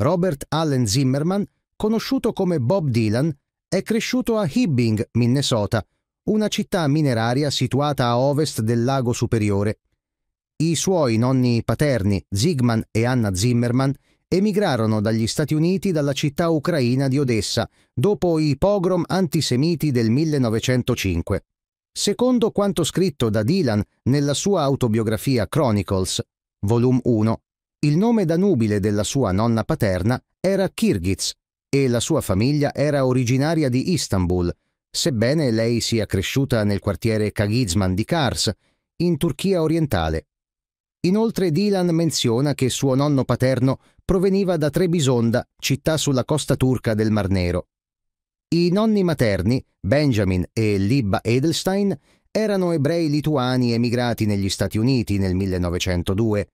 Robert Allen Zimmerman, conosciuto come Bob Dylan, è cresciuto a Hibbing, Minnesota, una città mineraria situata a ovest del lago superiore. I suoi nonni paterni, Zygman e Anna Zimmerman, emigrarono dagli Stati Uniti dalla città ucraina di Odessa dopo i pogrom antisemiti del 1905. Secondo quanto scritto da Dylan nella sua autobiografia Chronicles, volume 1, il nome da nubile della sua nonna paterna era Kirghiz e la sua famiglia era originaria di Istanbul, sebbene lei sia cresciuta nel quartiere Kagizman di Kars, in Turchia orientale. Inoltre Dylan menziona che suo nonno paterno proveniva da Trebisonda, città sulla costa turca del Mar Nero. I nonni materni, Benjamin e Libba Edelstein, erano ebrei lituani emigrati negli Stati Uniti nel 1902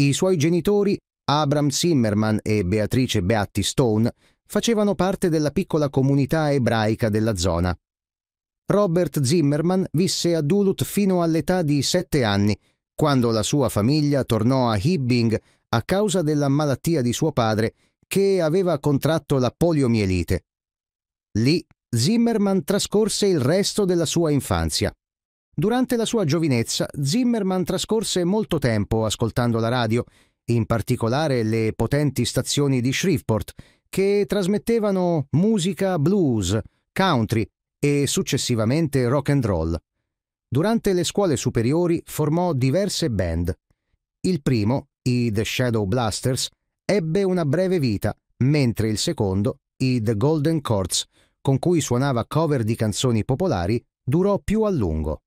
i suoi genitori, Abram Zimmerman e Beatrice Beatty Stone, facevano parte della piccola comunità ebraica della zona. Robert Zimmerman visse a Duluth fino all'età di sette anni, quando la sua famiglia tornò a Hibbing a causa della malattia di suo padre che aveva contratto la poliomielite. Lì Zimmerman trascorse il resto della sua infanzia. Durante la sua giovinezza, Zimmerman trascorse molto tempo ascoltando la radio, in particolare le potenti stazioni di Shreveport, che trasmettevano musica blues, country e successivamente rock and roll. Durante le scuole superiori formò diverse band. Il primo, i The Shadow Blasters, ebbe una breve vita, mentre il secondo, i The Golden Chords, con cui suonava cover di canzoni popolari, durò più a lungo.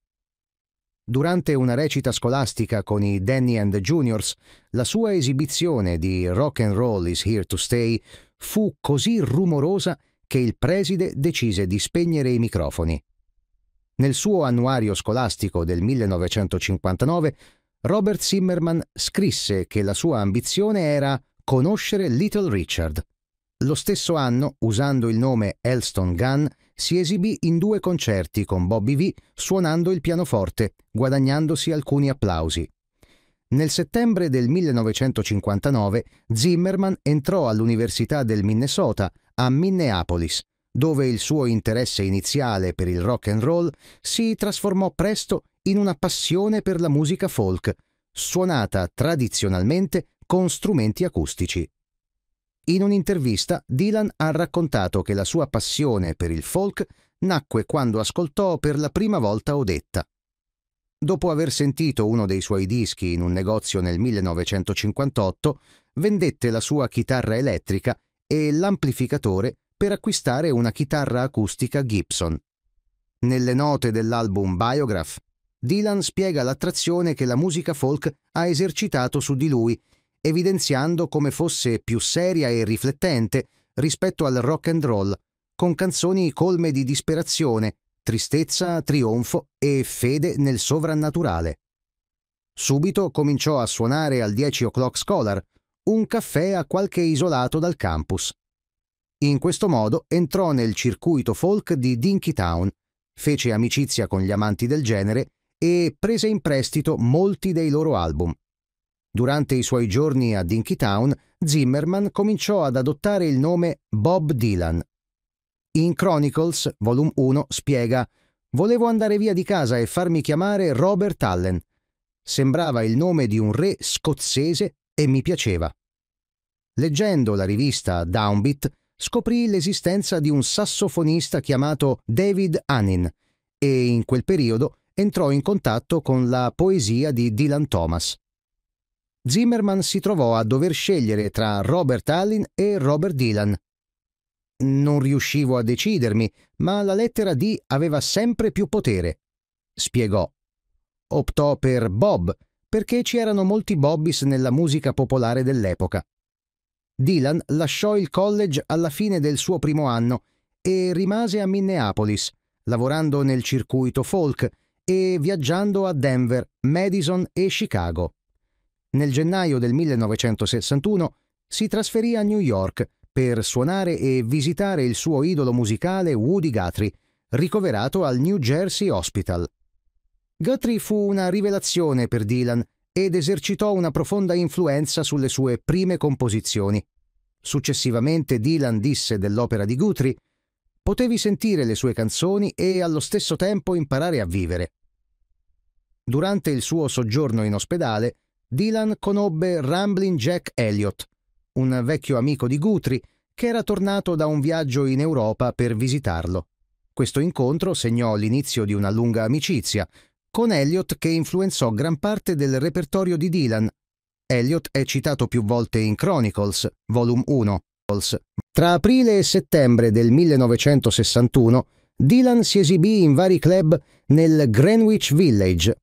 Durante una recita scolastica con i Danny and the Juniors, la sua esibizione di Rock and Roll is Here to Stay fu così rumorosa che il preside decise di spegnere i microfoni. Nel suo annuario scolastico del 1959, Robert Zimmerman scrisse che la sua ambizione era conoscere Little Richard. Lo stesso anno, usando il nome Elston Gunn, si esibì in due concerti con Bobby V suonando il pianoforte, guadagnandosi alcuni applausi. Nel settembre del 1959 Zimmerman entrò all'Università del Minnesota a Minneapolis, dove il suo interesse iniziale per il rock and roll si trasformò presto in una passione per la musica folk, suonata tradizionalmente con strumenti acustici. In un'intervista Dylan ha raccontato che la sua passione per il folk nacque quando ascoltò per la prima volta Odetta. Dopo aver sentito uno dei suoi dischi in un negozio nel 1958, vendette la sua chitarra elettrica e l'amplificatore per acquistare una chitarra acustica Gibson. Nelle note dell'album Biograph, Dylan spiega l'attrazione che la musica folk ha esercitato su di lui evidenziando come fosse più seria e riflettente rispetto al rock and roll, con canzoni colme di disperazione, tristezza, trionfo e fede nel sovrannaturale. Subito cominciò a suonare al 10 o'clock scholar, un caffè a qualche isolato dal campus. In questo modo entrò nel circuito folk di Dinky Town, fece amicizia con gli amanti del genere e prese in prestito molti dei loro album. Durante i suoi giorni a Dinky Zimmerman cominciò ad adottare il nome Bob Dylan. In Chronicles, Vol. 1, spiega Volevo andare via di casa e farmi chiamare Robert Allen. Sembrava il nome di un re scozzese e mi piaceva. Leggendo la rivista Downbeat, scoprì l'esistenza di un sassofonista chiamato David Annin e in quel periodo entrò in contatto con la poesia di Dylan Thomas. Zimmerman si trovò a dover scegliere tra Robert Allen e Robert Dylan. Non riuscivo a decidermi, ma la lettera D aveva sempre più potere, spiegò. Optò per Bob, perché c'erano molti Bobbys nella musica popolare dell'epoca. Dylan lasciò il college alla fine del suo primo anno e rimase a Minneapolis, lavorando nel circuito folk e viaggiando a Denver, Madison e Chicago. Nel gennaio del 1961 si trasferì a New York per suonare e visitare il suo idolo musicale Woody Guthrie, ricoverato al New Jersey Hospital. Guthrie fu una rivelazione per Dylan ed esercitò una profonda influenza sulle sue prime composizioni. Successivamente Dylan disse dell'opera di Guthrie Potevi sentire le sue canzoni e allo stesso tempo imparare a vivere. Durante il suo soggiorno in ospedale, Dylan conobbe Ramblin' Jack Elliott, un vecchio amico di Guthrie che era tornato da un viaggio in Europa per visitarlo. Questo incontro segnò l'inizio di una lunga amicizia, con Elliott che influenzò gran parte del repertorio di Dylan. Elliott è citato più volte in Chronicles, Volume 1. Tra aprile e settembre del 1961 Dylan si esibì in vari club nel Greenwich Village,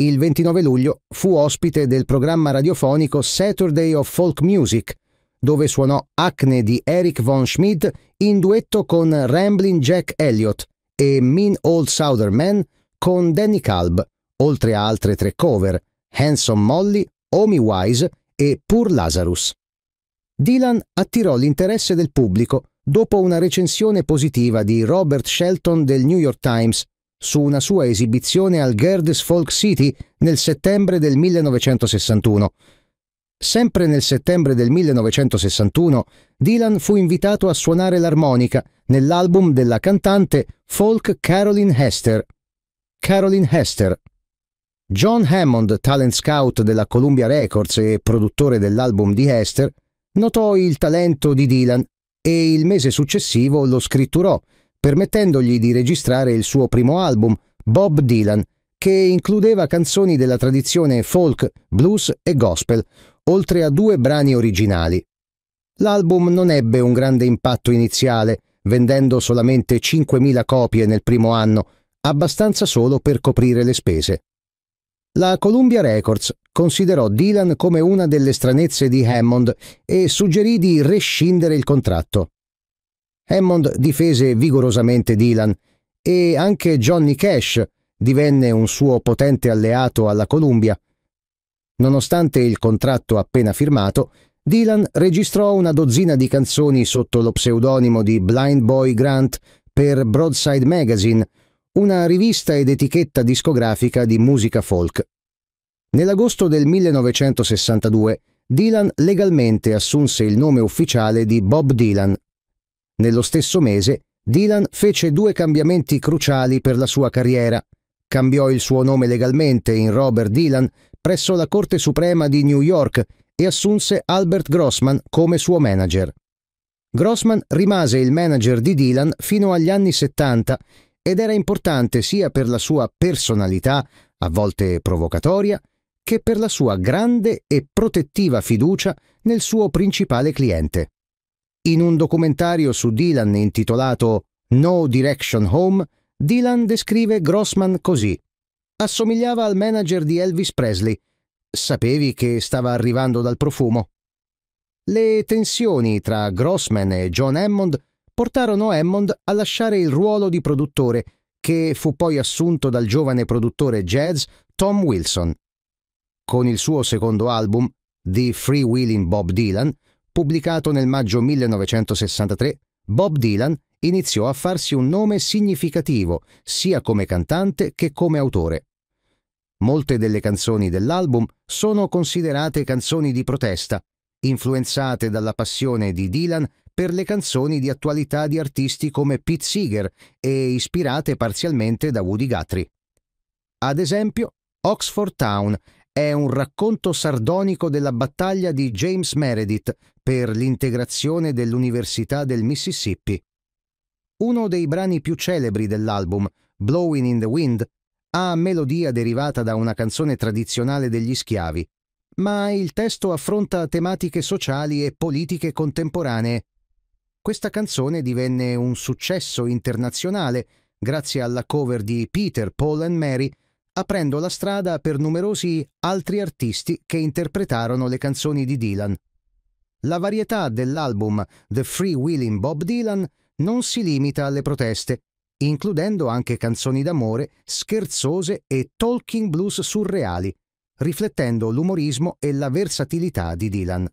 il 29 luglio fu ospite del programma radiofonico Saturday of Folk Music, dove suonò Acne di Eric von Schmid in duetto con Ramblin' Jack Elliott e Mean Old Southern Man con Danny Kalb, oltre a altre tre cover, Handsome Molly, Omi Wise e Pur Lazarus. Dylan attirò l'interesse del pubblico dopo una recensione positiva di Robert Shelton del New York Times su una sua esibizione al Gerdes Folk City nel settembre del 1961. Sempre nel settembre del 1961 Dylan fu invitato a suonare l'armonica nell'album della cantante folk Caroline Hester. Carolyn Hester. John Hammond, talent scout della Columbia Records e produttore dell'album di Hester, notò il talento di Dylan e il mese successivo lo scritturò permettendogli di registrare il suo primo album, Bob Dylan, che includeva canzoni della tradizione folk, blues e gospel, oltre a due brani originali. L'album non ebbe un grande impatto iniziale, vendendo solamente 5.000 copie nel primo anno, abbastanza solo per coprire le spese. La Columbia Records considerò Dylan come una delle stranezze di Hammond e suggerì di rescindere il contratto. Hammond difese vigorosamente Dylan e anche Johnny Cash divenne un suo potente alleato alla Columbia. Nonostante il contratto appena firmato, Dylan registrò una dozzina di canzoni sotto lo pseudonimo di Blind Boy Grant per Broadside Magazine, una rivista ed etichetta discografica di musica folk. Nell'agosto del 1962 Dylan legalmente assunse il nome ufficiale di Bob Dylan. Nello stesso mese, Dylan fece due cambiamenti cruciali per la sua carriera. Cambiò il suo nome legalmente in Robert Dylan presso la Corte Suprema di New York e assunse Albert Grossman come suo manager. Grossman rimase il manager di Dylan fino agli anni 70 ed era importante sia per la sua personalità, a volte provocatoria, che per la sua grande e protettiva fiducia nel suo principale cliente. In un documentario su Dylan intitolato No Direction Home, Dylan descrive Grossman così. Assomigliava al manager di Elvis Presley. Sapevi che stava arrivando dal profumo. Le tensioni tra Grossman e John Hammond portarono Hammond a lasciare il ruolo di produttore, che fu poi assunto dal giovane produttore jazz Tom Wilson. Con il suo secondo album, The Free Willing Bob Dylan, Pubblicato nel maggio 1963, Bob Dylan iniziò a farsi un nome significativo sia come cantante che come autore. Molte delle canzoni dell'album sono considerate canzoni di protesta, influenzate dalla passione di Dylan per le canzoni di attualità di artisti come Pete Seeger e ispirate parzialmente da Woody Guthrie. Ad esempio, Oxford Town è un racconto sardonico della battaglia di James Meredith per l'integrazione dell'Università del Mississippi. Uno dei brani più celebri dell'album, Blowing in the Wind, ha melodia derivata da una canzone tradizionale degli schiavi, ma il testo affronta tematiche sociali e politiche contemporanee. Questa canzone divenne un successo internazionale grazie alla cover di Peter, Paul and Mary aprendo la strada per numerosi altri artisti che interpretarono le canzoni di Dylan. La varietà dell'album The Free Willing Bob Dylan non si limita alle proteste, includendo anche canzoni d'amore scherzose e talking blues surreali, riflettendo l'umorismo e la versatilità di Dylan.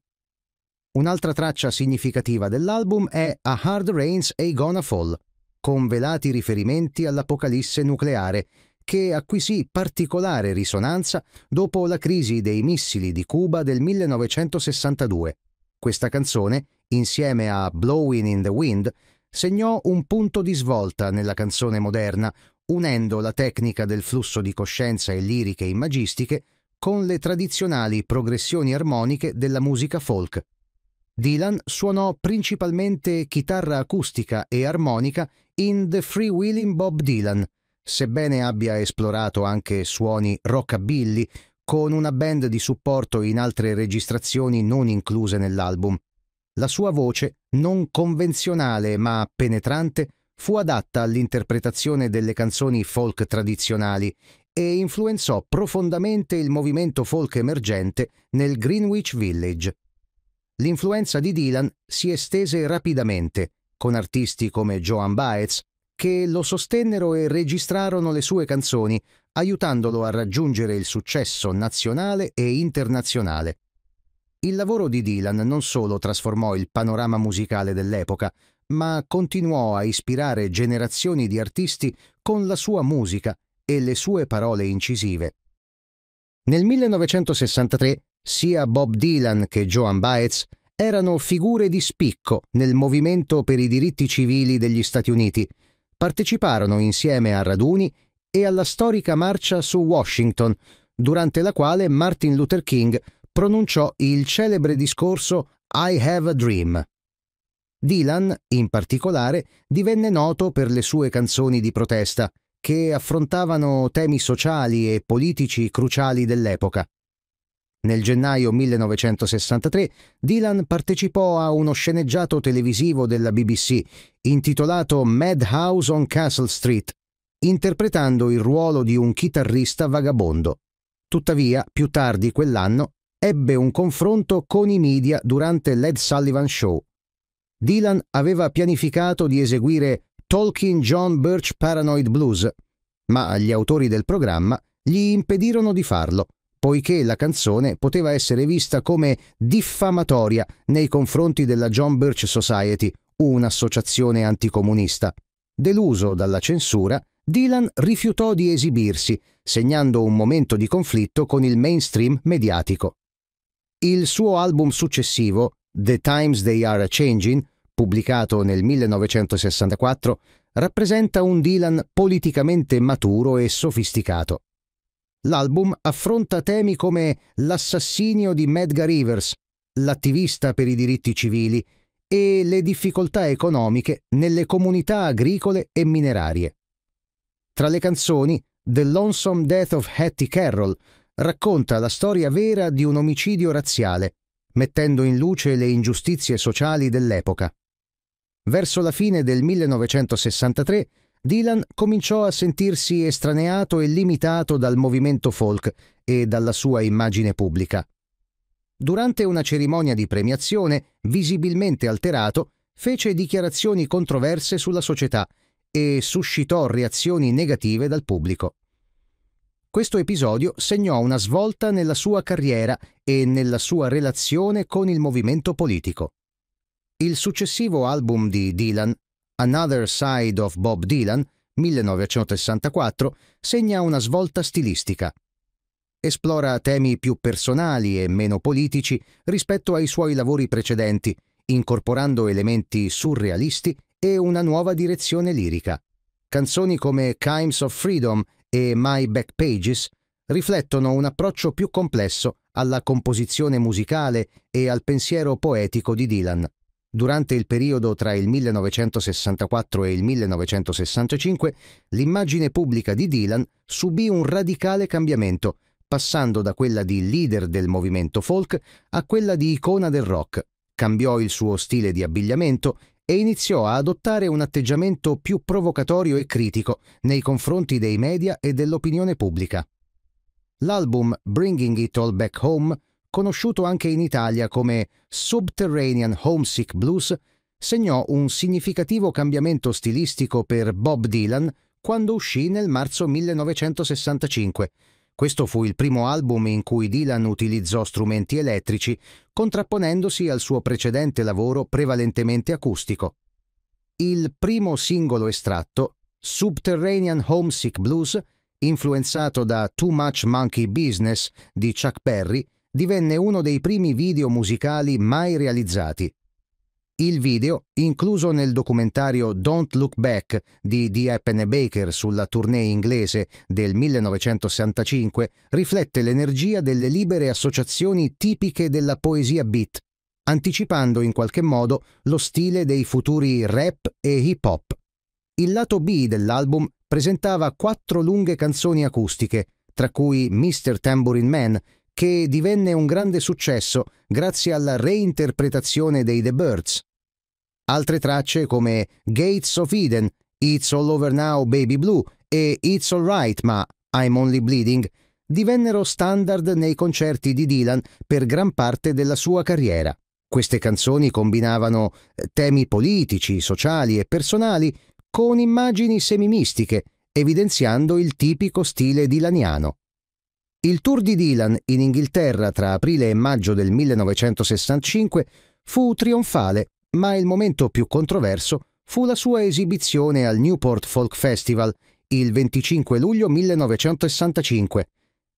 Un'altra traccia significativa dell'album è A Hard Rain's A Gonna Fall, con velati riferimenti all'apocalisse nucleare che acquisì particolare risonanza dopo la crisi dei missili di Cuba del 1962. Questa canzone, insieme a Blowing in the Wind, segnò un punto di svolta nella canzone moderna, unendo la tecnica del flusso di coscienza e liriche immagistiche con le tradizionali progressioni armoniche della musica folk. Dylan suonò principalmente chitarra acustica e armonica in The Free Willing Bob Dylan, sebbene abbia esplorato anche suoni rockabilly con una band di supporto in altre registrazioni non incluse nell'album. La sua voce, non convenzionale ma penetrante, fu adatta all'interpretazione delle canzoni folk tradizionali e influenzò profondamente il movimento folk emergente nel Greenwich Village. L'influenza di Dylan si estese rapidamente, con artisti come Joan Baez, che lo sostennero e registrarono le sue canzoni, aiutandolo a raggiungere il successo nazionale e internazionale. Il lavoro di Dylan non solo trasformò il panorama musicale dell'epoca, ma continuò a ispirare generazioni di artisti con la sua musica e le sue parole incisive. Nel 1963 sia Bob Dylan che Joan Baez erano figure di spicco nel movimento per i diritti civili degli Stati Uniti parteciparono insieme a raduni e alla storica marcia su Washington, durante la quale Martin Luther King pronunciò il celebre discorso I Have a Dream. Dylan, in particolare, divenne noto per le sue canzoni di protesta, che affrontavano temi sociali e politici cruciali dell'epoca. Nel gennaio 1963 Dylan partecipò a uno sceneggiato televisivo della BBC intitolato Madhouse on Castle Street, interpretando il ruolo di un chitarrista vagabondo. Tuttavia, più tardi quell'anno, ebbe un confronto con i media durante l'Ed Sullivan Show. Dylan aveva pianificato di eseguire Talking John Birch Paranoid Blues, ma gli autori del programma gli impedirono di farlo poiché la canzone poteva essere vista come diffamatoria nei confronti della John Birch Society, un'associazione anticomunista. Deluso dalla censura, Dylan rifiutò di esibirsi, segnando un momento di conflitto con il mainstream mediatico. Il suo album successivo, The Times They Are a Changing, pubblicato nel 1964, rappresenta un Dylan politicamente maturo e sofisticato. L'album affronta temi come l'assassinio di Medgar Rivers, l'attivista per i diritti civili, e le difficoltà economiche nelle comunità agricole e minerarie. Tra le canzoni, The Lonesome Death of Hattie Carroll racconta la storia vera di un omicidio razziale, mettendo in luce le ingiustizie sociali dell'epoca. Verso la fine del 1963 Dylan cominciò a sentirsi estraneato e limitato dal movimento folk e dalla sua immagine pubblica. Durante una cerimonia di premiazione, visibilmente alterato, fece dichiarazioni controverse sulla società e suscitò reazioni negative dal pubblico. Questo episodio segnò una svolta nella sua carriera e nella sua relazione con il movimento politico. Il successivo album di Dylan, Another Side of Bob Dylan, 1964, segna una svolta stilistica. Esplora temi più personali e meno politici rispetto ai suoi lavori precedenti, incorporando elementi surrealisti e una nuova direzione lirica. Canzoni come Chimes of Freedom e My Back Pages riflettono un approccio più complesso alla composizione musicale e al pensiero poetico di Dylan. Durante il periodo tra il 1964 e il 1965, l'immagine pubblica di Dylan subì un radicale cambiamento, passando da quella di leader del movimento folk a quella di icona del rock. Cambiò il suo stile di abbigliamento e iniziò a adottare un atteggiamento più provocatorio e critico nei confronti dei media e dell'opinione pubblica. L'album Bringing It All Back Home conosciuto anche in Italia come Subterranean Homesick Blues, segnò un significativo cambiamento stilistico per Bob Dylan quando uscì nel marzo 1965. Questo fu il primo album in cui Dylan utilizzò strumenti elettrici, contrapponendosi al suo precedente lavoro prevalentemente acustico. Il primo singolo estratto, Subterranean Homesick Blues, influenzato da Too Much Monkey Business di Chuck Perry, divenne uno dei primi video musicali mai realizzati. Il video, incluso nel documentario Don't Look Back di D. Baker sulla tournée inglese del 1965, riflette l'energia delle libere associazioni tipiche della poesia beat, anticipando in qualche modo lo stile dei futuri rap e hip hop. Il lato B dell'album presentava quattro lunghe canzoni acustiche, tra cui Mr. Tambourine Man, che divenne un grande successo grazie alla reinterpretazione dei The Birds. Altre tracce come Gates of Eden, It's All Over Now Baby Blue e It's Alright ma I'm Only Bleeding divennero standard nei concerti di Dylan per gran parte della sua carriera. Queste canzoni combinavano eh, temi politici, sociali e personali con immagini semimistiche, evidenziando il tipico stile dilaniano. Il tour di Dylan in Inghilterra tra aprile e maggio del 1965 fu trionfale, ma il momento più controverso fu la sua esibizione al Newport Folk Festival il 25 luglio 1965.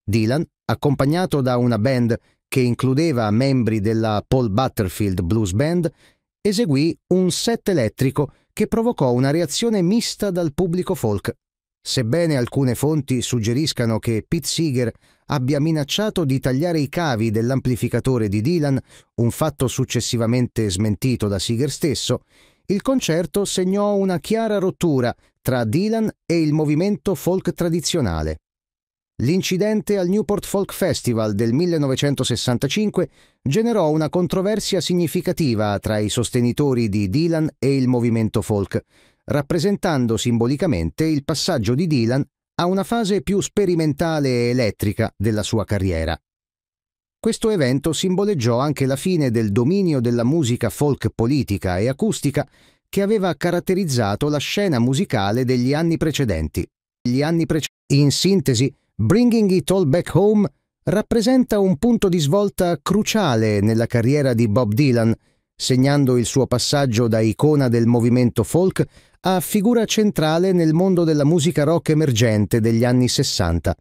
Dylan, accompagnato da una band che includeva membri della Paul Butterfield Blues Band, eseguì un set elettrico che provocò una reazione mista dal pubblico folk sebbene alcune fonti suggeriscano che Pete Seeger abbia minacciato di tagliare i cavi dell'amplificatore di Dylan, un fatto successivamente smentito da Seeger stesso, il concerto segnò una chiara rottura tra Dylan e il movimento folk tradizionale. L'incidente al Newport Folk Festival del 1965 generò una controversia significativa tra i sostenitori di Dylan e il movimento folk, rappresentando simbolicamente il passaggio di Dylan a una fase più sperimentale e elettrica della sua carriera. Questo evento simboleggiò anche la fine del dominio della musica folk politica e acustica che aveva caratterizzato la scena musicale degli anni precedenti. Anni prece in sintesi, Bringing It All Back Home rappresenta un punto di svolta cruciale nella carriera di Bob Dylan, segnando il suo passaggio da icona del movimento folk a figura centrale nel mondo della musica rock emergente degli anni 60.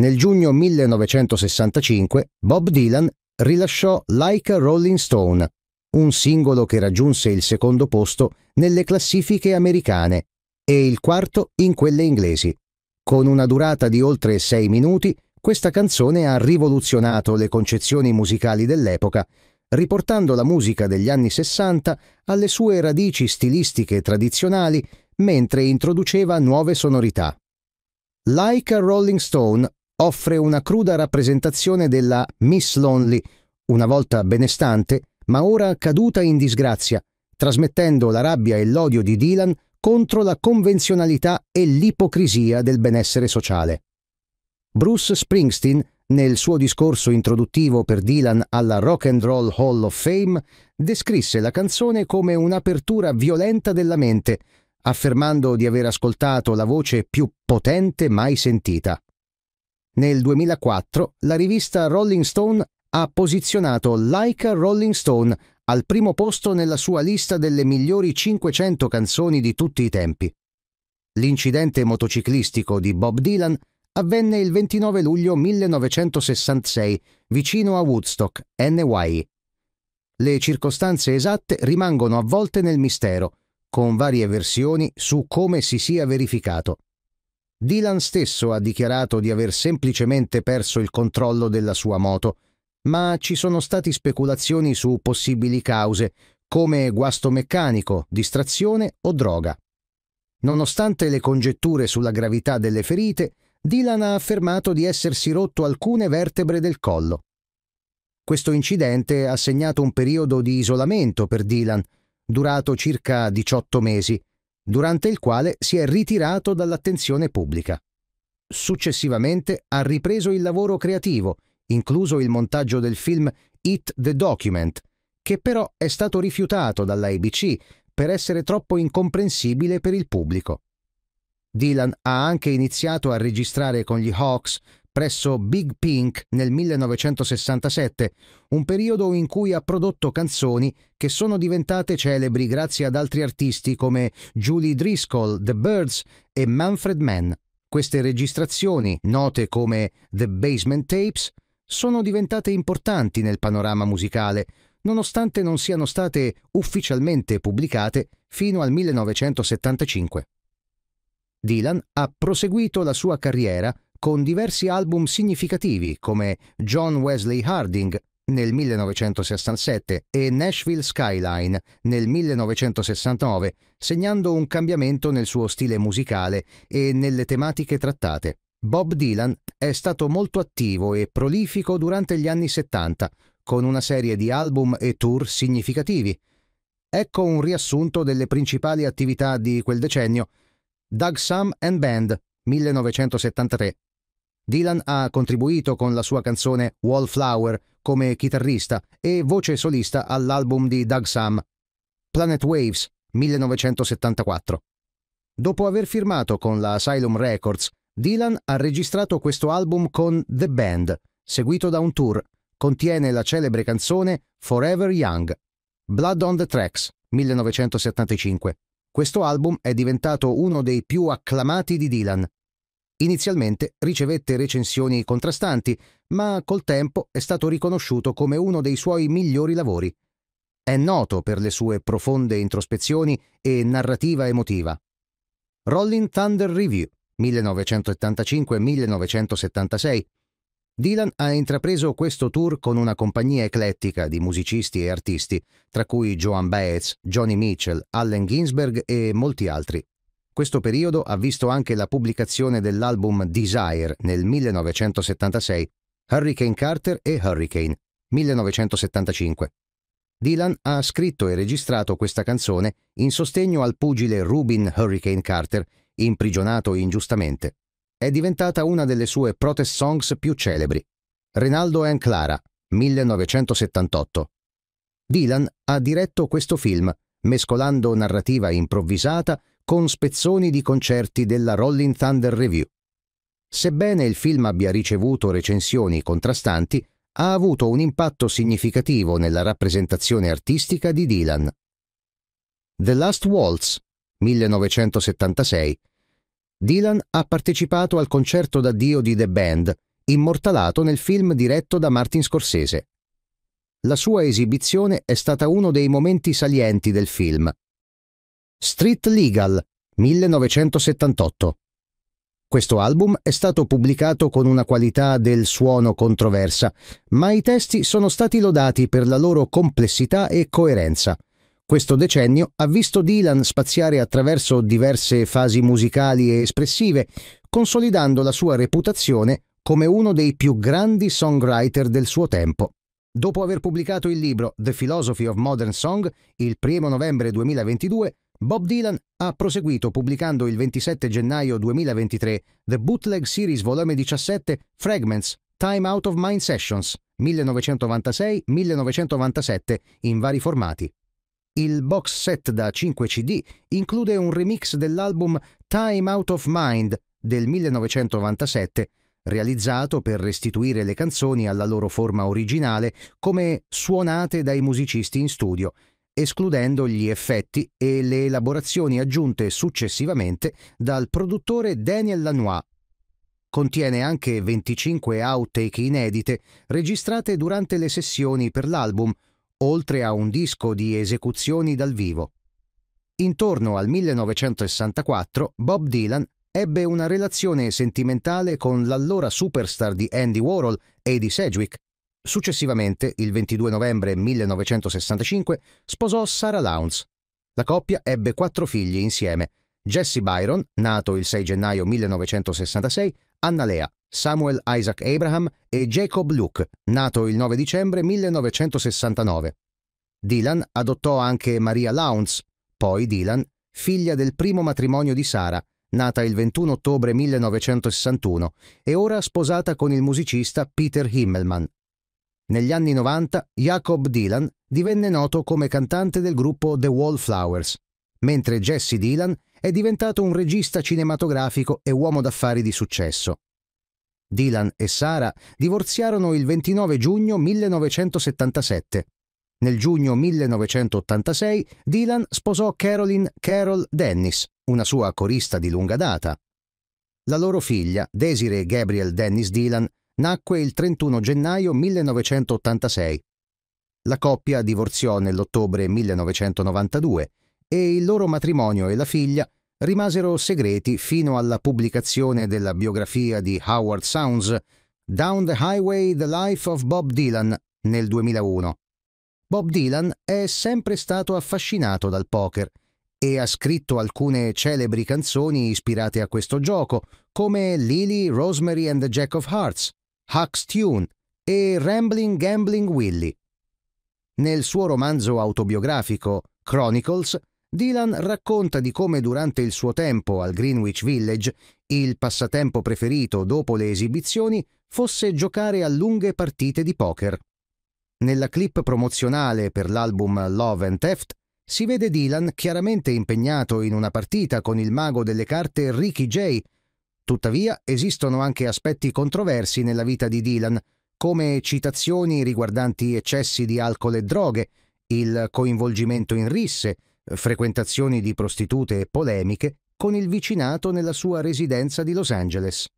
Nel giugno 1965 Bob Dylan rilasciò Like a Rolling Stone, un singolo che raggiunse il secondo posto nelle classifiche americane e il quarto in quelle inglesi. Con una durata di oltre sei minuti, questa canzone ha rivoluzionato le concezioni musicali dell'epoca riportando la musica degli anni 60 alle sue radici stilistiche tradizionali mentre introduceva nuove sonorità. Like a Rolling Stone offre una cruda rappresentazione della Miss Lonely, una volta benestante, ma ora caduta in disgrazia, trasmettendo la rabbia e l'odio di Dylan contro la convenzionalità e l'ipocrisia del benessere sociale. Bruce Springsteen nel suo discorso introduttivo per Dylan alla Rock and Roll Hall of Fame, descrisse la canzone come un'apertura violenta della mente, affermando di aver ascoltato la voce più potente mai sentita. Nel 2004 la rivista Rolling Stone ha posizionato Like a Rolling Stone al primo posto nella sua lista delle migliori 500 canzoni di tutti i tempi. L'incidente motociclistico di Bob Dylan avvenne il 29 luglio 1966 vicino a Woodstock, NY. Le circostanze esatte rimangono avvolte nel mistero, con varie versioni su come si sia verificato. Dylan stesso ha dichiarato di aver semplicemente perso il controllo della sua moto, ma ci sono stati speculazioni su possibili cause, come guasto meccanico, distrazione o droga. Nonostante le congetture sulla gravità delle ferite, Dylan ha affermato di essersi rotto alcune vertebre del collo. Questo incidente ha segnato un periodo di isolamento per Dylan, durato circa 18 mesi, durante il quale si è ritirato dall'attenzione pubblica. Successivamente ha ripreso il lavoro creativo, incluso il montaggio del film It the Document, che però è stato rifiutato dalla ABC per essere troppo incomprensibile per il pubblico. Dylan ha anche iniziato a registrare con gli Hawks presso Big Pink nel 1967, un periodo in cui ha prodotto canzoni che sono diventate celebri grazie ad altri artisti come Julie Driscoll, The Birds e Manfred Mann. Queste registrazioni, note come The Basement Tapes, sono diventate importanti nel panorama musicale, nonostante non siano state ufficialmente pubblicate fino al 1975. Dylan ha proseguito la sua carriera con diversi album significativi come John Wesley Harding nel 1967 e Nashville Skyline nel 1969, segnando un cambiamento nel suo stile musicale e nelle tematiche trattate. Bob Dylan è stato molto attivo e prolifico durante gli anni 70, con una serie di album e tour significativi. Ecco un riassunto delle principali attività di quel decennio Doug Sam and Band 1973. Dylan ha contribuito con la sua canzone Wallflower come chitarrista e voce solista all'album di Doug Sam Planet Waves 1974. Dopo aver firmato con la Asylum Records, Dylan ha registrato questo album con The Band, seguito da un tour. Contiene la celebre canzone Forever Young, Blood on the Tracks 1975 questo album è diventato uno dei più acclamati di Dylan. Inizialmente ricevette recensioni contrastanti, ma col tempo è stato riconosciuto come uno dei suoi migliori lavori. È noto per le sue profonde introspezioni e narrativa emotiva. Rolling Thunder Review 1985-1976 Dylan ha intrapreso questo tour con una compagnia eclettica di musicisti e artisti, tra cui Joan Baez, Johnny Mitchell, Allen Ginsberg e molti altri. Questo periodo ha visto anche la pubblicazione dell'album Desire nel 1976, Hurricane Carter e Hurricane 1975. Dylan ha scritto e registrato questa canzone in sostegno al pugile Rubin Hurricane Carter, imprigionato ingiustamente è diventata una delle sue protest songs più celebri. Rinaldo and Clara, 1978. Dylan ha diretto questo film, mescolando narrativa improvvisata con spezzoni di concerti della Rolling Thunder Review. Sebbene il film abbia ricevuto recensioni contrastanti, ha avuto un impatto significativo nella rappresentazione artistica di Dylan. The Last Waltz, 1976, Dylan ha partecipato al concerto d'addio di The Band, immortalato nel film diretto da Martin Scorsese. La sua esibizione è stata uno dei momenti salienti del film. Street Legal, 1978. Questo album è stato pubblicato con una qualità del suono controversa, ma i testi sono stati lodati per la loro complessità e coerenza, questo decennio ha visto Dylan spaziare attraverso diverse fasi musicali e espressive, consolidando la sua reputazione come uno dei più grandi songwriter del suo tempo. Dopo aver pubblicato il libro The Philosophy of Modern Song il 1 novembre 2022, Bob Dylan ha proseguito pubblicando il 27 gennaio 2023 The Bootleg Series Volume 17 Fragments Time Out of Mind Sessions 1996-1997 in vari formati. Il box set da 5 CD include un remix dell'album Time Out of Mind del 1997, realizzato per restituire le canzoni alla loro forma originale come suonate dai musicisti in studio, escludendo gli effetti e le elaborazioni aggiunte successivamente dal produttore Daniel Lanois. Contiene anche 25 outtake inedite registrate durante le sessioni per l'album, oltre a un disco di esecuzioni dal vivo. Intorno al 1964 Bob Dylan ebbe una relazione sentimentale con l'allora superstar di Andy Warhol, Eddie Sedgwick. Successivamente, il 22 novembre 1965, sposò Sarah Lowndes. La coppia ebbe quattro figli insieme, Jesse Byron, nato il 6 gennaio 1966, Anna Lea, Samuel Isaac Abraham e Jacob Luke, nato il 9 dicembre 1969. Dylan adottò anche Maria Lowndes, poi Dylan, figlia del primo matrimonio di Sara, nata il 21 ottobre 1961 e ora sposata con il musicista Peter Himmelman. Negli anni 90 Jacob Dylan divenne noto come cantante del gruppo The Wallflowers, mentre Jesse Dylan è diventato un regista cinematografico e uomo d'affari di successo. Dylan e Sara divorziarono il 29 giugno 1977. Nel giugno 1986 Dylan sposò Carolyn Carol Dennis, una sua corista di lunga data. La loro figlia, Desiree Gabriel Dennis Dylan, nacque il 31 gennaio 1986. La coppia divorziò nell'ottobre 1992 e il loro matrimonio e la figlia rimasero segreti fino alla pubblicazione della biografia di Howard Sounds, Down the Highway The Life of Bob Dylan, nel 2001. Bob Dylan è sempre stato affascinato dal poker e ha scritto alcune celebri canzoni ispirate a questo gioco, come Lily, Rosemary and the Jack of Hearts, Huck's Tune e Rambling Gambling Willie. Nel suo romanzo autobiografico Chronicles Dylan racconta di come durante il suo tempo al Greenwich Village il passatempo preferito dopo le esibizioni fosse giocare a lunghe partite di poker. Nella clip promozionale per l'album Love and Theft si vede Dylan chiaramente impegnato in una partita con il mago delle carte Ricky Jay. Tuttavia esistono anche aspetti controversi nella vita di Dylan, come citazioni riguardanti eccessi di alcol e droghe, il coinvolgimento in risse, frequentazioni di prostitute e polemiche con il vicinato nella sua residenza di Los Angeles.